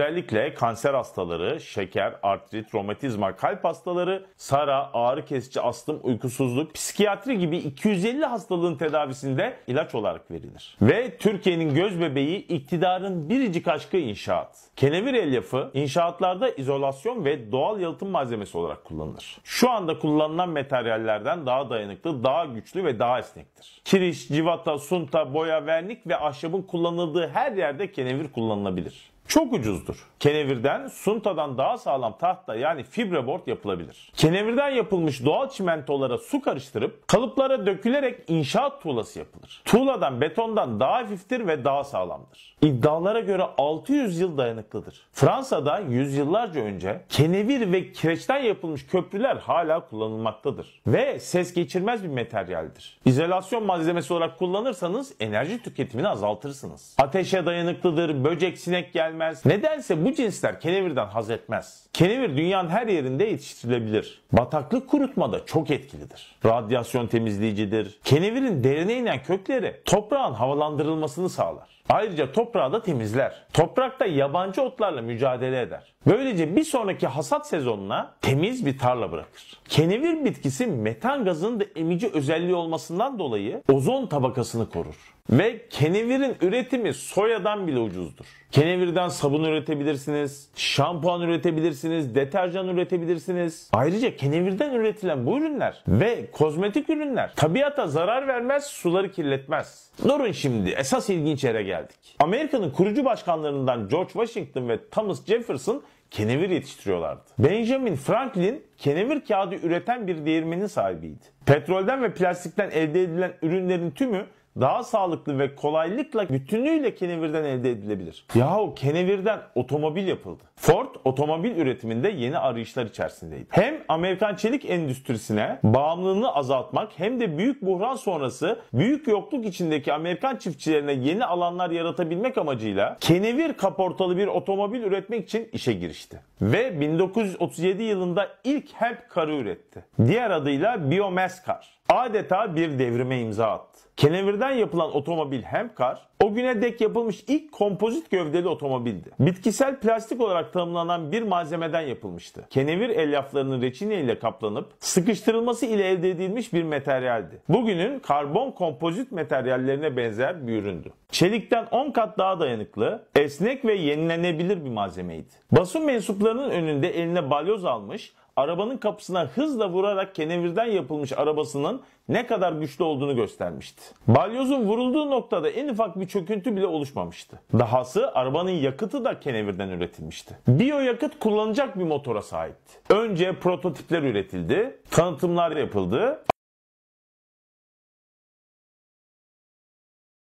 Özellikle kanser hastaları, şeker, artrit, romatizma, kalp hastaları, sara, ağrı kesici, astım, uykusuzluk, psikiyatri gibi 250 hastalığın tedavisinde ilaç olarak verilir. Ve Türkiye'nin göz bebeği iktidarın biricik aşkı inşaat. Kenevir elyafı inşaatlarda izolasyon ve doğal yalıtım malzemesi olarak kullanılır. Şu anda kullanılan materyallerden daha dayanıklı, daha güçlü ve daha esnektir. Kiriş, civata, sunta, boya, vernik ve ahşabın kullanıldığı her yerde kenevir kullanılabilir çok ucuzdur. Kenevirden suntadan daha sağlam tahta yani fibreboard yapılabilir. Kenevirden yapılmış doğal çimentolara su karıştırıp kalıplara dökülerek inşaat tuğlası yapılır. Tuğladan betondan daha hafiftir ve daha sağlamdır. İddialara göre 600 yıl dayanıklıdır. Fransa'da yüzyıllarca önce kenevir ve kireçten yapılmış köprüler hala kullanılmaktadır. Ve ses geçirmez bir materyaldir. İzolasyon malzemesi olarak kullanırsanız enerji tüketimini azaltırsınız. Ateşe dayanıklıdır, böcek sinek gel gelmez. Nedense bu cinsler kenevirden haz etmez. Kenevir dünyanın her yerinde yetiştirilebilir. Bataklık kurutmada çok etkilidir. Radyasyon temizleyicidir. Kenevirin derine inen kökleri toprağın havalandırılmasını sağlar. Ayrıca toprağı da temizler. Toprakta yabancı otlarla mücadele eder. Böylece bir sonraki hasat sezonuna temiz bir tarla bırakır. Kenevir bitkisi metan gazının da emici özelliği olmasından dolayı ozon tabakasını korur. Ve kenevirin üretimi soyadan bile ucuzdur. Kenevirden Bunlardan sabun üretebilirsiniz, şampuan üretebilirsiniz, deterjan üretebilirsiniz. Ayrıca kenevirden üretilen bu ürünler ve kozmetik ürünler tabiata zarar vermez, suları kirletmez. Durun şimdi esas ilginç yere geldik. Amerika'nın kurucu başkanlarından George Washington ve Thomas Jefferson kenevir yetiştiriyorlardı. Benjamin Franklin kenevir kağıdı üreten bir değirmenin sahibiydi. Petrolden ve plastikten elde edilen ürünlerin tümü daha sağlıklı ve kolaylıkla bütünüyle kenevirden elde edilebilir. Yahu kenevirden otomobil yapıldı. Ford otomobil üretiminde yeni arayışlar içerisindeydi. Hem Amerikan çelik endüstrisine bağımlılığını azaltmak hem de büyük buhran sonrası büyük yokluk içindeki Amerikan çiftçilerine yeni alanlar yaratabilmek amacıyla kenevir kaportalı bir otomobil üretmek için işe girişti. Ve 1937 yılında ilk hemp karı üretti. Diğer adıyla Biomass Car. Adeta bir devrime imza attı. Kenevirden Demirden yapılan otomobil hemkar o güne dek yapılmış ilk kompozit gövdeli otomobildi. Bitkisel plastik olarak tanımlanan bir malzemeden yapılmıştı. Kenevir elyaflarının reçine ile kaplanıp sıkıştırılması ile elde edilmiş bir materyaldi. Bugünün karbon kompozit materyallerine benzer bir üründü. Çelikten 10 kat daha dayanıklı, esnek ve yenilenebilir bir malzemeydi. Basın mensuplarının önünde eline balyoz almış, arabanın kapısına hızla vurarak kenevirden yapılmış arabasının ne kadar güçlü olduğunu göstermişti. Balyozun vurulduğu noktada en ufak bir çöküntü bile oluşmamıştı. Dahası arabanın yakıtı da kenevirden üretilmişti. yakıt kullanacak bir motora sahipti. Önce prototipler üretildi, tanıtımlar yapıldı,